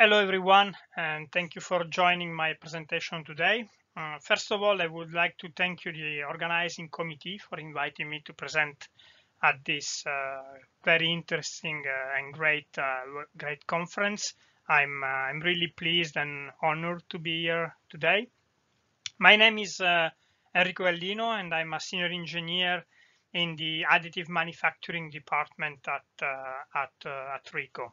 Hello everyone and thank you for joining my presentation today. Uh, first of all, I would like to thank you the organizing committee for inviting me to present at this uh, very interesting uh, and great uh, great conference. I'm, uh, I'm really pleased and honored to be here today. My name is uh, Enrico Ellino and I'm a senior engineer in the additive manufacturing department at, at, at RICO.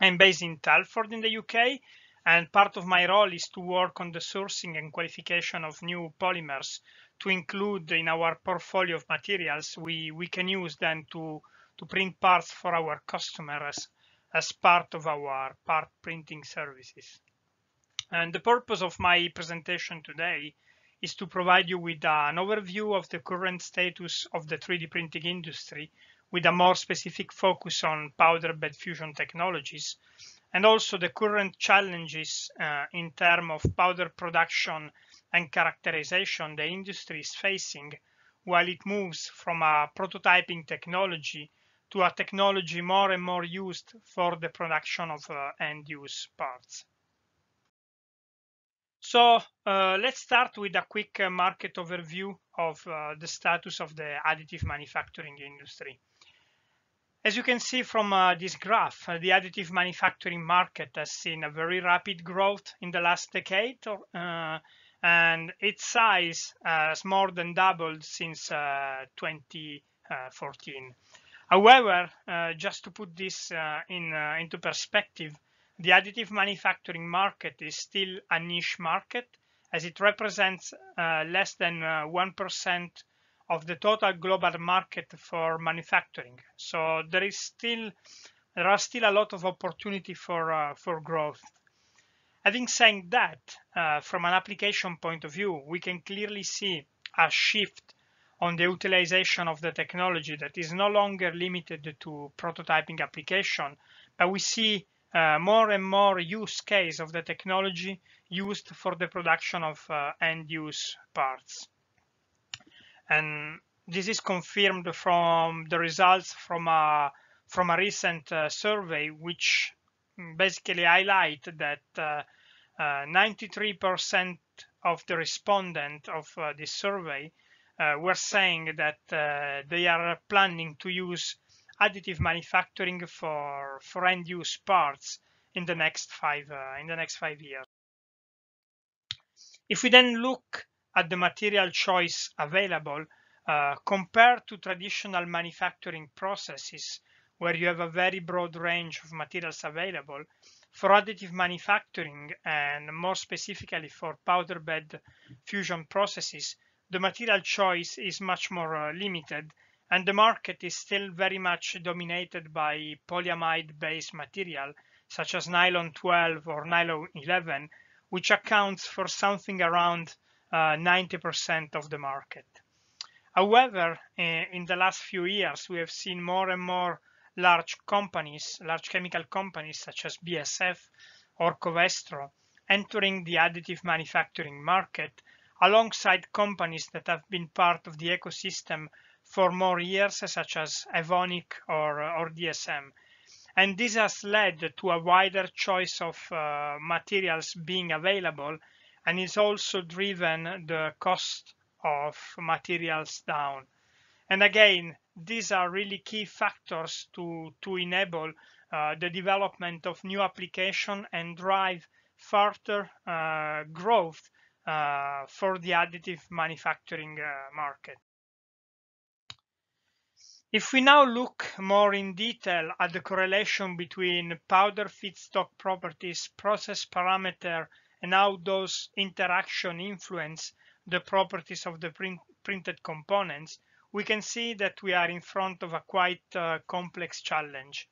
I'm based in Telford in the UK, and part of my role is to work on the sourcing and qualification of new polymers to include in our portfolio of materials we, we can use them to, to print parts for our customers as part of our part printing services. And the purpose of my presentation today is to provide you with an overview of the current status of the 3D printing industry with a more specific focus on powder bed fusion technologies, and also the current challenges uh, in terms of powder production and characterization the industry is facing while it moves from a prototyping technology to a technology more and more used for the production of uh, end-use parts. So uh, let's start with a quick uh, market overview of uh, the status of the additive manufacturing industry. As you can see from uh, this graph, uh, the additive manufacturing market has seen a very rapid growth in the last decade, or, uh, and its size has more than doubled since uh, 2014. However, uh, just to put this in, into perspective, the additive manufacturing market is still a niche market as it represents less than 1% of the total global market for manufacturing. So there is still there are still a lot of opportunity for uh, for growth. Having said that, uh, from an application point of view, we can clearly see a shift on the utilization of the technology that is no longer limited to prototyping application, but we see uh, more and more use case of the technology used for the production of uh, end use parts. And this is confirmed from the results from a, from a recent uh, survey, which basically highlight that 93% uh, uh, of the respondent of uh, this survey were saying that they are planning to use additive manufacturing for, for end use parts in the next five in the next five years. If we then look at the material choice available uh, compared to traditional manufacturing processes where you have a very broad range of materials available for additive manufacturing and more specifically for powder bed fusion processes the material choice is much more uh, limited and the market is still very much dominated by polyamide based material such as nylon 12 or nylon 11 which accounts for something around 90% uh, of the market. However, uh, in the last few years, we have seen more and more large companies, large chemical companies such as BSF or Covestro, entering the additive manufacturing market alongside companies that have been part of the ecosystem for more years, such as Evonik or, uh, or DSM. And this has led to a wider choice of uh, materials being available and it's also driven the cost of materials down. And again, these are really key factors to, to enable uh, the development of new application and drive further uh, growth uh, for the additive manufacturing uh, market. If we now look more in detail at the correlation between powder feedstock properties, process parameter, and how those interaction influence the properties of the print, printed components, we can see that we are in front of a quite uh, complex challenge.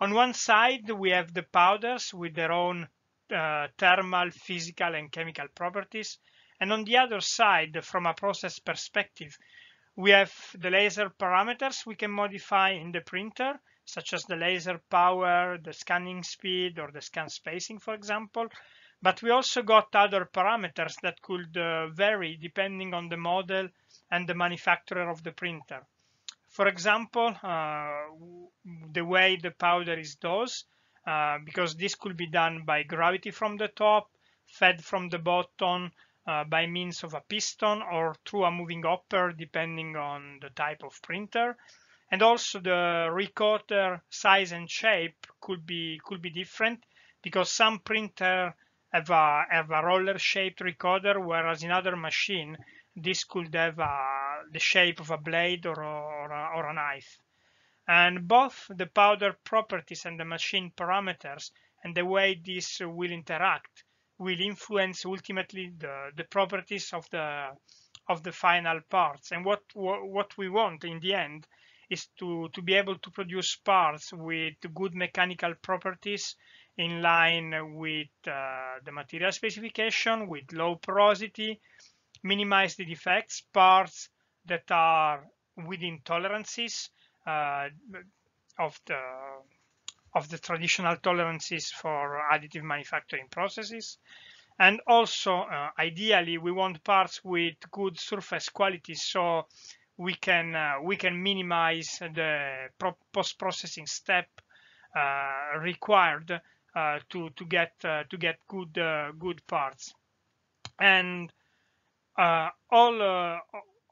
On one side, we have the powders with their own uh, thermal, physical and chemical properties. And on the other side, from a process perspective, we have the laser parameters we can modify in the printer, such as the laser power, the scanning speed or the scan spacing, for example. But we also got other parameters that could uh, vary depending on the model and the manufacturer of the printer. For example, uh, the way the powder is dosed, uh, because this could be done by gravity from the top, fed from the bottom, uh, by means of a piston or through a moving hopper depending on the type of printer and also the recorder size and shape could be could be different because some printer have a, have a roller shaped recorder, whereas in other machine, this could have uh, the shape of a blade or, or, or a knife. And both the powder properties and the machine parameters and the way this will interact will influence ultimately the, the properties of the of the final parts and what what we want in the end is to to be able to produce parts with good mechanical properties in line with uh, the material specification with low porosity, minimize the defects, parts that are within tolerances uh, of the of the traditional tolerances for additive manufacturing processes. And also, uh, ideally, we want parts with good surface quality so we can uh, we can minimize the post-processing step uh, required uh, to to get uh, to get good uh, good parts and all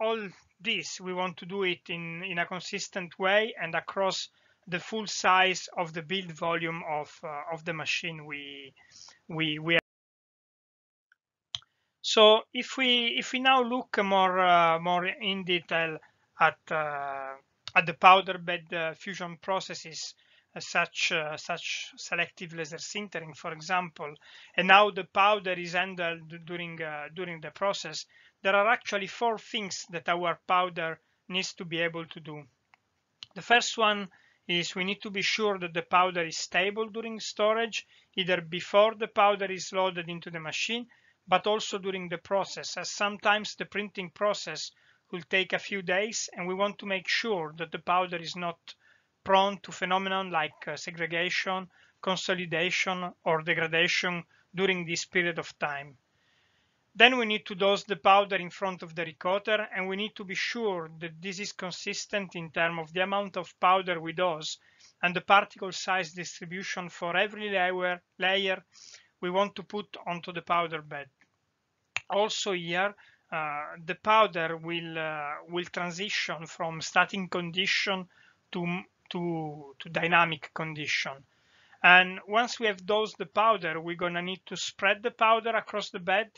all this we want to do it in in a consistent way and across the full size of the build volume of of the machine we we we so if we if we now look more uh, more in detail at uh, at the powder bed uh, fusion processes, such uh, such selective laser sintering, for example, and now the powder is handled during uh, during the process, there are actually four things that our powder needs to be able to do. The first one is we need to be sure that the powder is stable during storage, either before the powder is loaded into the machine, but also during the process, as sometimes the printing process will take a few days and we want to make sure that the powder is not prone to phenomenon like uh, segregation, consolidation, or degradation during this period of time. Then we need to dose the powder in front of the recorder, and we need to be sure that this is consistent in terms of the amount of powder we dose and the particle size distribution for every layer, layer we want to put onto the powder bed. Also here, uh, the powder will, uh, will transition from starting condition to to, to dynamic condition. And once we have dosed the powder, we're going to need to spread the powder across the bed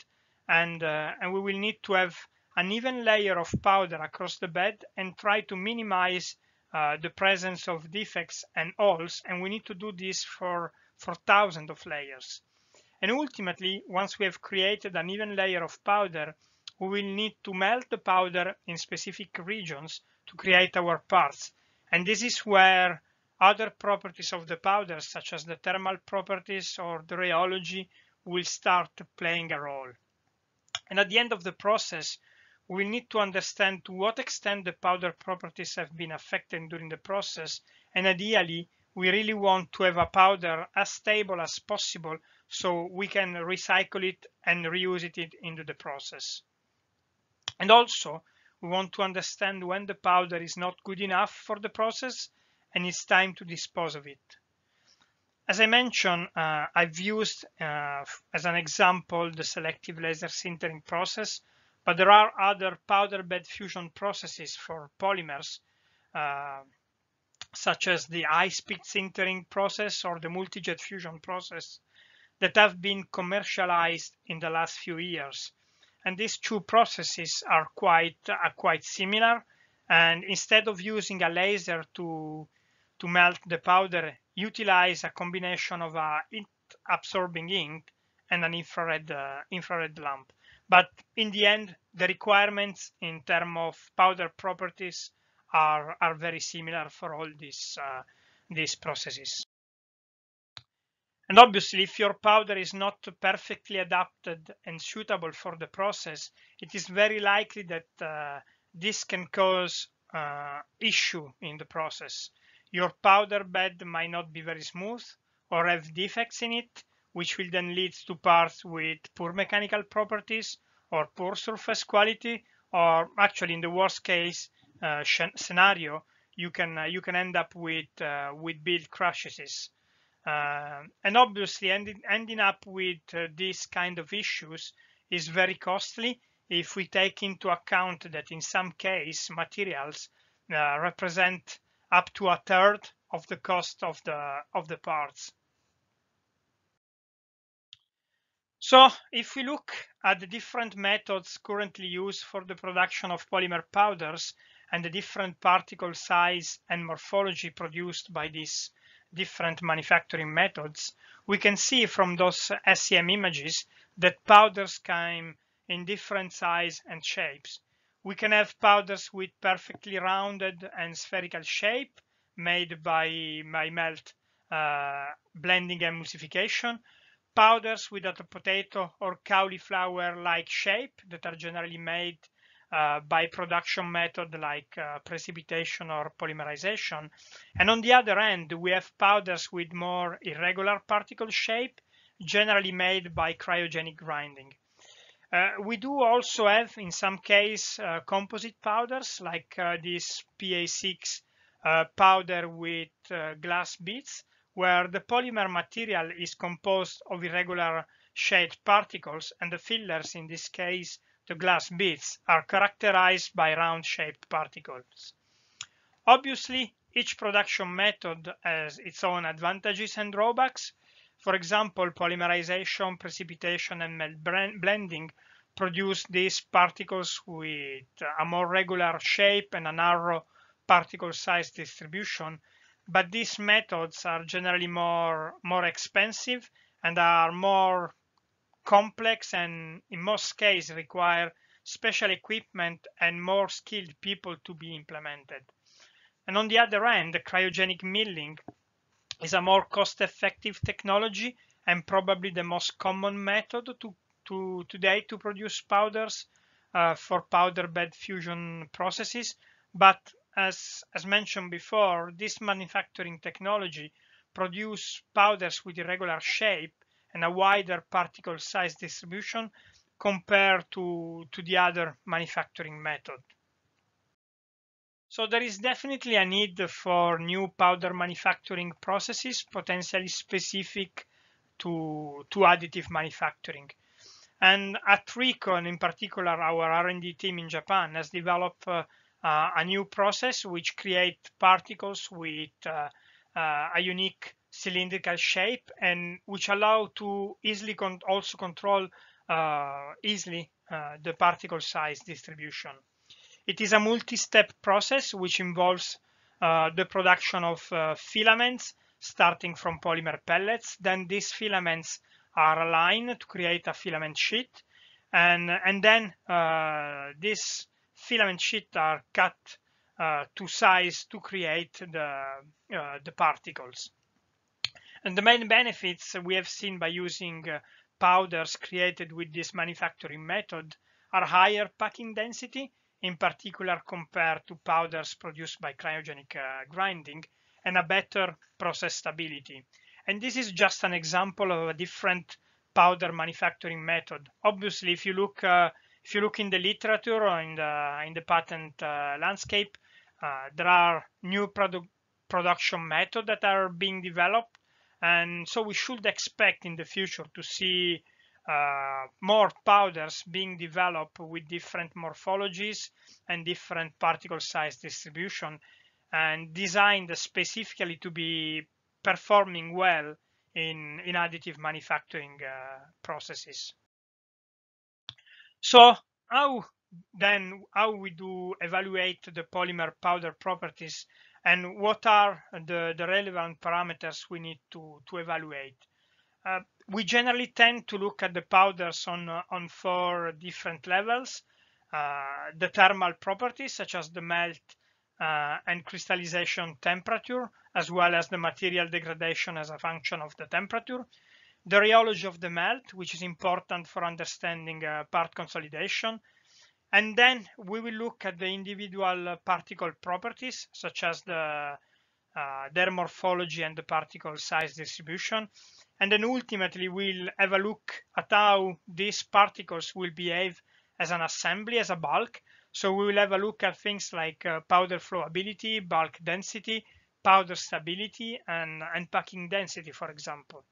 and, uh, and we will need to have an even layer of powder across the bed and try to minimize uh, the presence of defects and holes. And we need to do this for, for thousands of layers. And ultimately, once we have created an even layer of powder, we will need to melt the powder in specific regions to create our parts. And this is where other properties of the powder, such as the thermal properties or the rheology, will start playing a role. And at the end of the process, we need to understand to what extent the powder properties have been affected during the process. And ideally, we really want to have a powder as stable as possible so we can recycle it and reuse it into the process. And also, we want to understand when the powder is not good enough for the process and it's time to dispose of it. As I mentioned, uh, I've used uh, as an example the selective laser sintering process, but there are other powder bed fusion processes for polymers, uh, such as the high-speed sintering process or the multi-jet fusion process that have been commercialized in the last few years. And these two processes are quite are quite similar. And instead of using a laser to to melt the powder, utilize a combination of a heat absorbing ink and an infrared uh, infrared lamp. But in the end, the requirements in terms of powder properties are are very similar for all these uh, these processes. And obviously, if your powder is not perfectly adapted and suitable for the process, it is very likely that uh, this can cause uh, issue in the process. Your powder bed might not be very smooth or have defects in it, which will then lead to parts with poor mechanical properties or poor surface quality, or actually in the worst case uh, scenario, you can uh, you can end up with uh, with build crashes um, and obviously, ending, ending up with uh, these kind of issues is very costly if we take into account that in some case materials uh, represent up to a third of the cost of the of the parts. So if we look at the different methods currently used for the production of polymer powders and the different particle size and morphology produced by these different manufacturing methods, we can see from those SEM images that powders came in different size and shapes. We can have powders with perfectly rounded and spherical shape made by, by melt uh, blending and emulsification, powders with a potato or cauliflower-like shape that are generally made uh, by production method like uh, precipitation or polymerization. And on the other end, we have powders with more irregular particle shape, generally made by cryogenic grinding. Uh, we do also have, in some case, uh, composite powders like uh, this PA6 uh, powder with glass beads, where the polymer material is composed of irregular shaped particles and the fillers, in this case, the glass beads are characterized by round-shaped particles. Obviously, each production method has its own advantages and drawbacks. For example, polymerization, precipitation, and melt blending produce these particles with a more regular shape and a narrow particle size distribution, but these methods are generally more, more expensive and are more complex and in most cases require special equipment and more skilled people to be implemented. And on the other end, cryogenic milling is a more cost-effective technology and probably the most common method to, to today to produce powders uh, for powder bed fusion processes. But as, as mentioned before, this manufacturing technology produce powders with irregular shape and a wider particle size distribution compared to, to the other manufacturing method. So there is definitely a need for new powder manufacturing processes, potentially specific to, to additive manufacturing. And at Recon, in particular, our R&D team in Japan has developed uh, uh, a new process which creates particles with uh, uh a unique cylindrical shape and which allow to easily con also control uh, easily uh, the particle size distribution. It is a multi-step process which involves uh, the production of uh, filaments starting from polymer pellets. Then these filaments are aligned to create a filament sheet and, and then uh, these filament sheets are cut uh, to size to create the, the particles. And the main benefits we have seen by using uh, powders created with this manufacturing method are higher packing density, in particular compared to powders produced by cryogenic uh, grinding, and a better process stability. And this is just an example of a different powder manufacturing method. Obviously, if you look uh, if you look in the literature or in the in the patent uh, landscape, uh, there are new produ production methods that are being developed and so we should expect in the future to see uh, more powders being developed with different morphologies and different particle size distribution and designed specifically to be performing well in, in additive manufacturing uh, processes. So how then how we do evaluate the polymer powder properties and what are the, the relevant parameters we need to, to evaluate. Uh, we generally tend to look at the powders on, uh, on four different levels. Uh, the thermal properties, such as the melt uh, and crystallization temperature, as well as the material degradation as a function of the temperature. The rheology of the melt, which is important for understanding uh, part consolidation, and then we will look at the individual particle properties, such as the, uh, their morphology and the particle size distribution. And then ultimately we'll have a look at how these particles will behave as an assembly, as a bulk. So we will have a look at things like uh, powder flowability, bulk density, powder stability, and, and packing density, for example.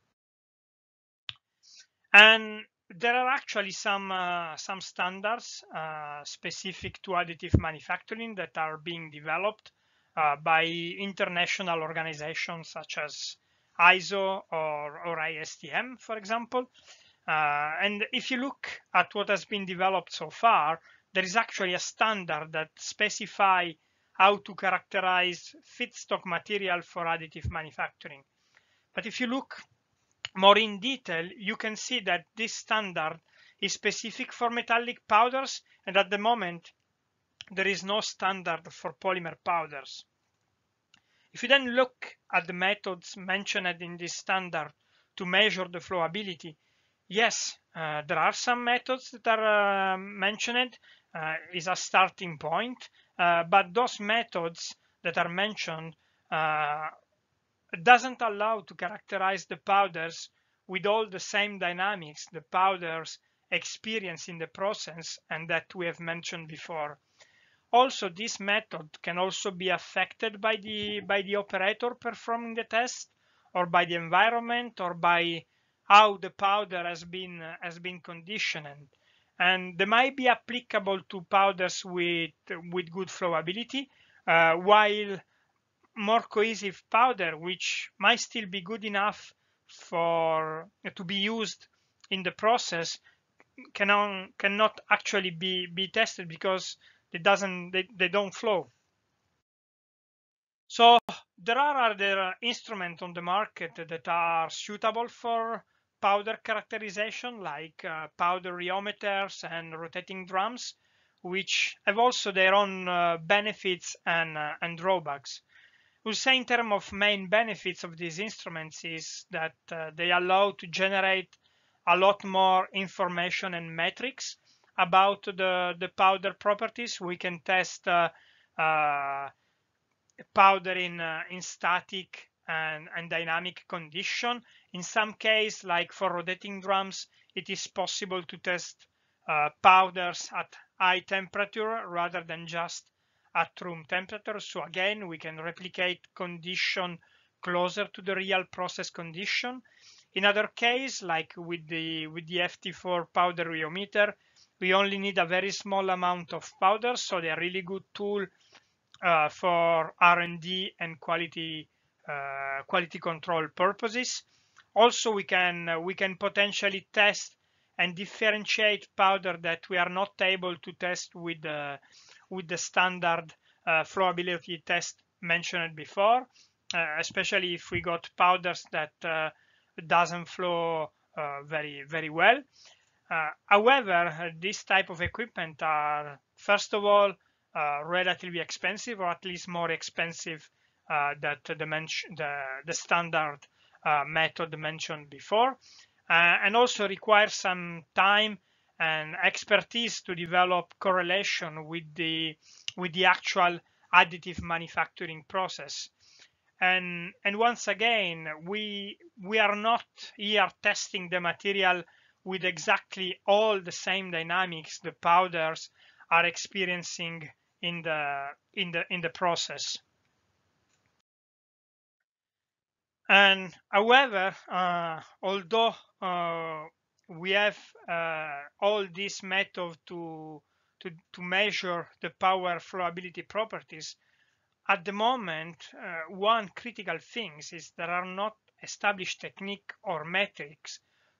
And there are actually some uh, some standards uh, specific to additive manufacturing that are being developed uh, by international organizations such as ISO or, or ISTM, for example. Uh, and if you look at what has been developed so far, there is actually a standard that specify how to characterize feedstock material for additive manufacturing. But if you look more in detail, you can see that this standard is specific for metallic powders and at the moment there is no standard for polymer powders. If you then look at the methods mentioned in this standard to measure the flowability, yes, uh, there are some methods that are uh, mentioned uh, is a starting point, uh, but those methods that are mentioned uh, doesn't allow to characterize the powders with all the same dynamics the powders experience in the process and that we have mentioned before. Also, this method can also be affected by the, by the operator performing the test or by the environment or by how the powder has been, has been conditioned. And they might be applicable to powders with, with good flowability, uh, while more cohesive powder, which might still be good enough for to be used in the process, cannot cannot actually be be tested because it doesn't they, they don't flow. So there are other instruments on the market that are suitable for powder characterization, like uh, powder rheometers and rotating drums, which have also their own uh, benefits and, uh, and drawbacks. We'll say in terms of main benefits of these instruments is that uh, they allow to generate a lot more information and metrics about the, the powder properties. We can test uh, uh, powder in, uh, in static and, and dynamic condition. In some case, like for rotating drums, it is possible to test uh, powders at high temperature rather than just at room temperature. So again, we can replicate condition closer to the real process condition. In other case, like with the, with the FT4 powder rheometer, we only need a very small amount of powder. So they're really good tool uh, for R&D and quality, uh, quality control purposes. Also, we can, uh, we can potentially test and differentiate powder that we are not able to test with, uh, with the standard uh, flowability test mentioned before, uh, especially if we got powders that uh, doesn't flow uh, very, very well. however, this type of equipment are, first of all, relatively expensive, or at least more expensive uh, the, the standard uh, method mentioned before uh, and also requires some time and expertise to develop correlation with the with the actual additive manufacturing process. And, and once again, we, we are not here testing the material with exactly all the same dynamics the powders are experiencing in the, in the, in the process. And however, uh, although uh, we have uh, all these methods to, to, to measure the power flowability properties, at the moment, uh, one critical thing is there are not established technique or metrics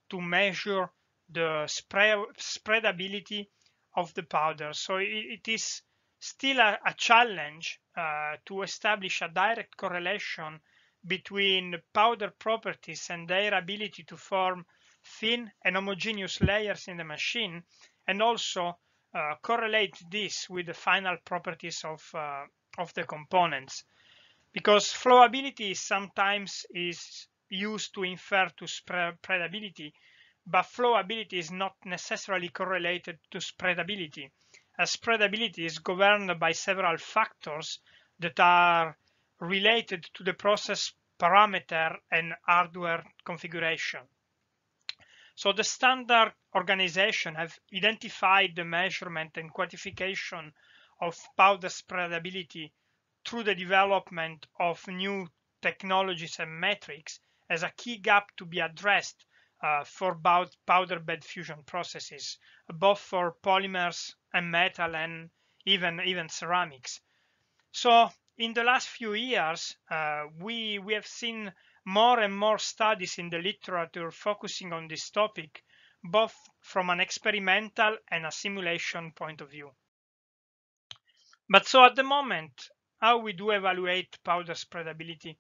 to measure the spreadability of the powder. So it, it is still a, a challenge uh, to establish a direct correlation between powder properties and their ability to form thin and homogeneous layers in the machine and also uh, correlate this with the final properties of, uh, of the components. Because flowability sometimes is used to infer to spreadability, but flowability is not necessarily correlated to spreadability. As spreadability is governed by several factors that are related to the process parameter and hardware configuration. So the standard organization have identified the measurement and quantification of powder spreadability through the development of new technologies and metrics as a key gap to be addressed uh, for powder bed fusion processes, both for polymers and metal and even, even ceramics. So in the last few years, uh, we, we have seen more and more studies in the literature focusing on this topic, both from an experimental and a simulation point of view. But so at the moment, how we do evaluate powder spreadability?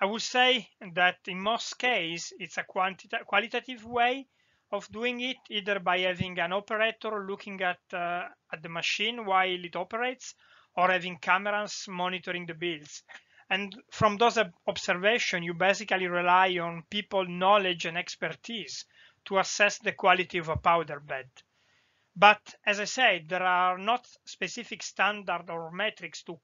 I would say that in most cases, it's a qualitative way of doing it, either by having an operator looking at, uh, at the machine while it operates, or having cameras monitoring the builds. And from those observation, you basically rely on people knowledge and expertise to assess the quality of a powder bed. But as I said, there are not specific standard or metrics to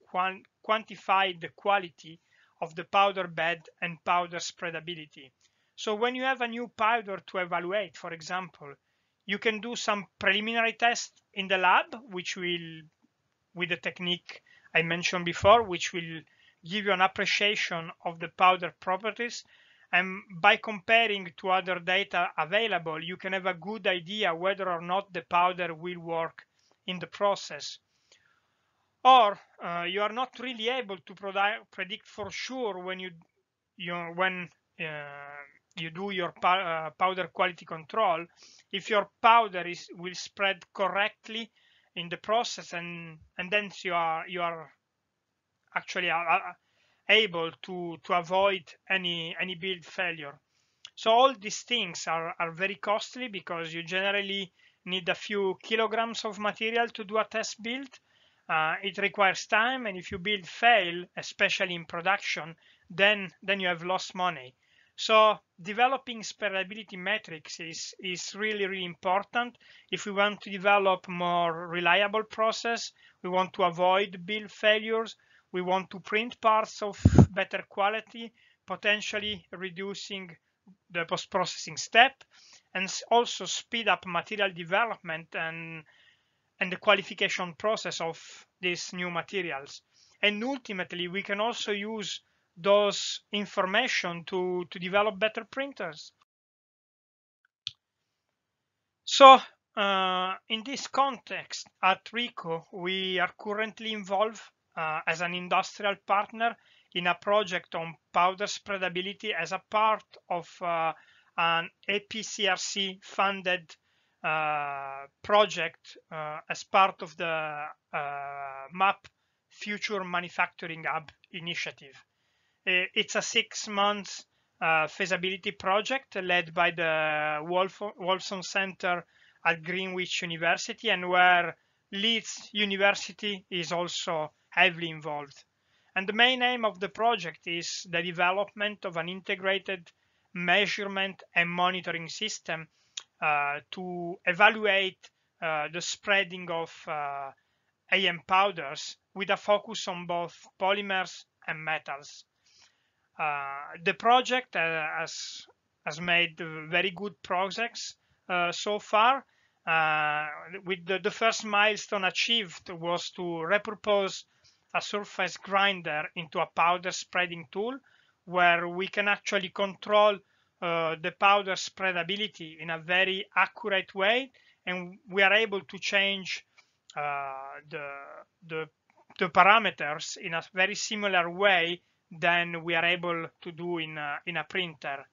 quantify the quality of the powder bed and powder spreadability. So when you have a new powder to evaluate, for example, you can do some preliminary tests in the lab, which will, with the technique I mentioned before, which will give you an appreciation of the powder properties and by comparing to other data available you can have a good idea whether or not the powder will work in the process or uh, you are not really able to predict for sure when you, you when uh, you do your uh, powder quality control if your powder is will spread correctly in the process and and then you are you are actually are, are able to, to avoid any, any build failure. So all these things are, are very costly because you generally need a few kilograms of material to do a test build. Uh, it requires time and if you build fail, especially in production, then, then you have lost money. So developing spreadability metrics is, is really, really important. If we want to develop more reliable process, we want to avoid build failures, we want to print parts of better quality, potentially reducing the post-processing step and also speed up material development and and the qualification process of these new materials. And ultimately, we can also use those information to, to develop better printers. So uh, in this context, at RICO, we are currently involved uh, as an industrial partner in a project on powder spreadability as a part of uh, an APCRC funded uh, project uh, as part of the uh, MAP Future Manufacturing Hub initiative. It's a six month uh, feasibility project led by the Wolf Wolfson Center at Greenwich University and where Leeds University is also heavily involved. And the main aim of the project is the development of an integrated measurement and monitoring system uh, to evaluate uh, the spreading of uh, AM powders with a focus on both polymers and metals. Uh, the project uh, has, has made very good progress uh, so far. with the, the, first milestone achieved was to repurpose a surface grinder into a powder spreading tool where we can actually control uh, the powder spreadability in a very accurate way and we are able to change uh, the, the, the, parameters in a very similar way than we are able to do in a, in a printer.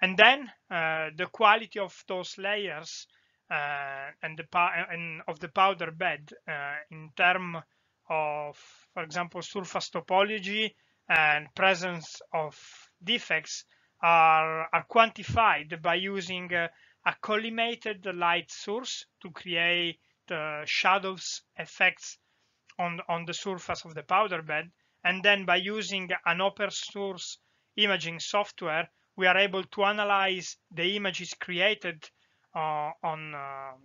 And then uh, the quality of those layers uh, and, the and of the powder bed uh, in terms of, for example, surface topology and presence of defects are, are quantified by using a, a collimated light source to create the uh, shadows effects on, on the surface of the powder bed. And then by using an open source imaging software, we are able to analyze the images created uh, on, um,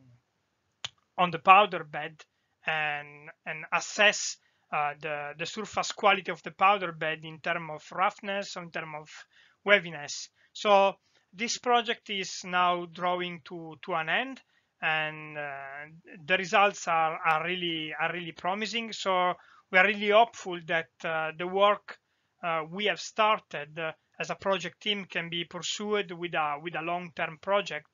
on the powder bed and, and assess uh, the, the surface quality of the powder bed in terms of roughness or in terms of waviness. So this project is now drawing to, to an end and uh, the results are, are really are really promising. So we are really hopeful that uh, the work uh, we have started uh, as a project team can be pursued with a with a long-term project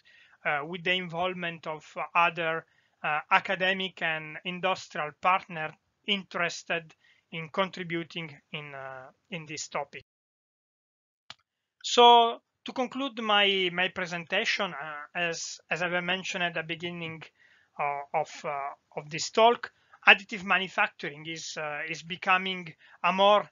uh, with the involvement of other uh, academic and industrial partner interested in contributing in, uh, in this topic. So to conclude my, my presentation, uh, as, as I mentioned at the beginning uh, of, uh, of this talk, additive manufacturing is, uh, is becoming a more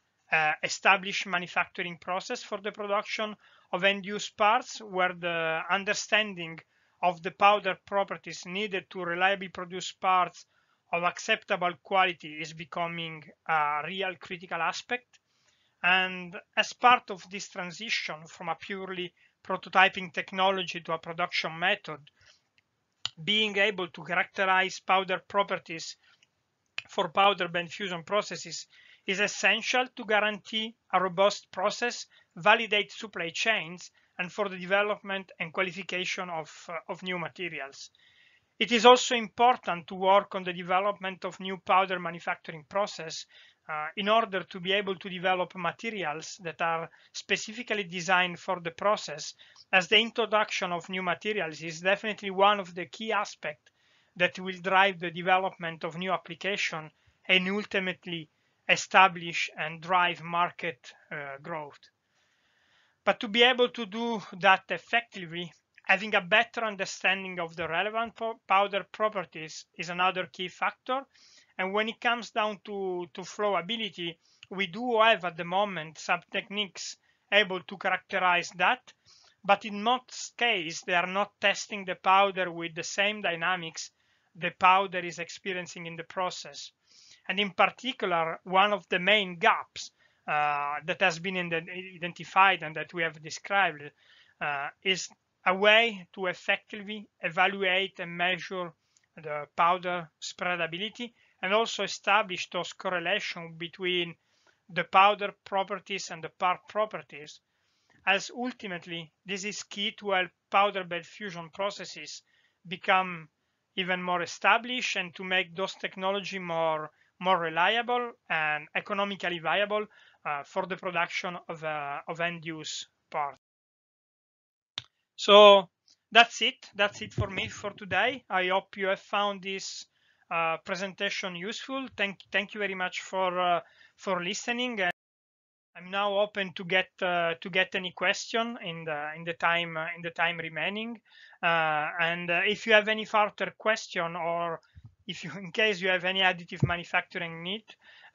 established manufacturing process for the production of end-use parts where the understanding of the powder properties needed to reliably produce parts of acceptable quality is becoming a real critical aspect. And as part of this transition from a purely prototyping technology to a production method, being able to characterize powder properties for powder bed fusion processes is essential to guarantee a robust process, validate supply chains, and for the development and qualification of, uh, of new materials. It is also important to work on the development of new powder manufacturing process uh, in order to be able to develop materials that are specifically designed for the process as the introduction of new materials is definitely one of the key aspects that will drive the development of new application and ultimately establish and drive market uh, growth. But to be able to do that effectively, having a better understanding of the relevant powder properties is another key factor. And when it comes down to, to flowability, we do have at the moment some techniques able to characterize that. But in most cases, they are not testing the powder with the same dynamics the powder is experiencing in the process. And in particular, one of the main gaps uh, that has been identified and that we have described uh, is a way to effectively evaluate and measure the powder spreadability and also establish those correlations between the powder properties and the part properties as ultimately this is key to help powder bed fusion processes become even more established and to make those technology more more reliable and economically viable uh, for the production of, uh, of end use part. So that's it. That's it for me for today. I hope you have found this uh, presentation useful. Thank, thank you very much for uh, for listening. And I'm now open to get uh, to get any question in the in the time uh, in the time remaining. and if you have any further question or if you, in case you have any additive manufacturing need,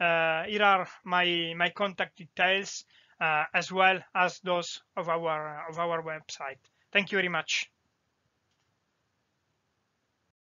uh, here are my, my contact details uh, as well as those of our, of our website. Thank you very much.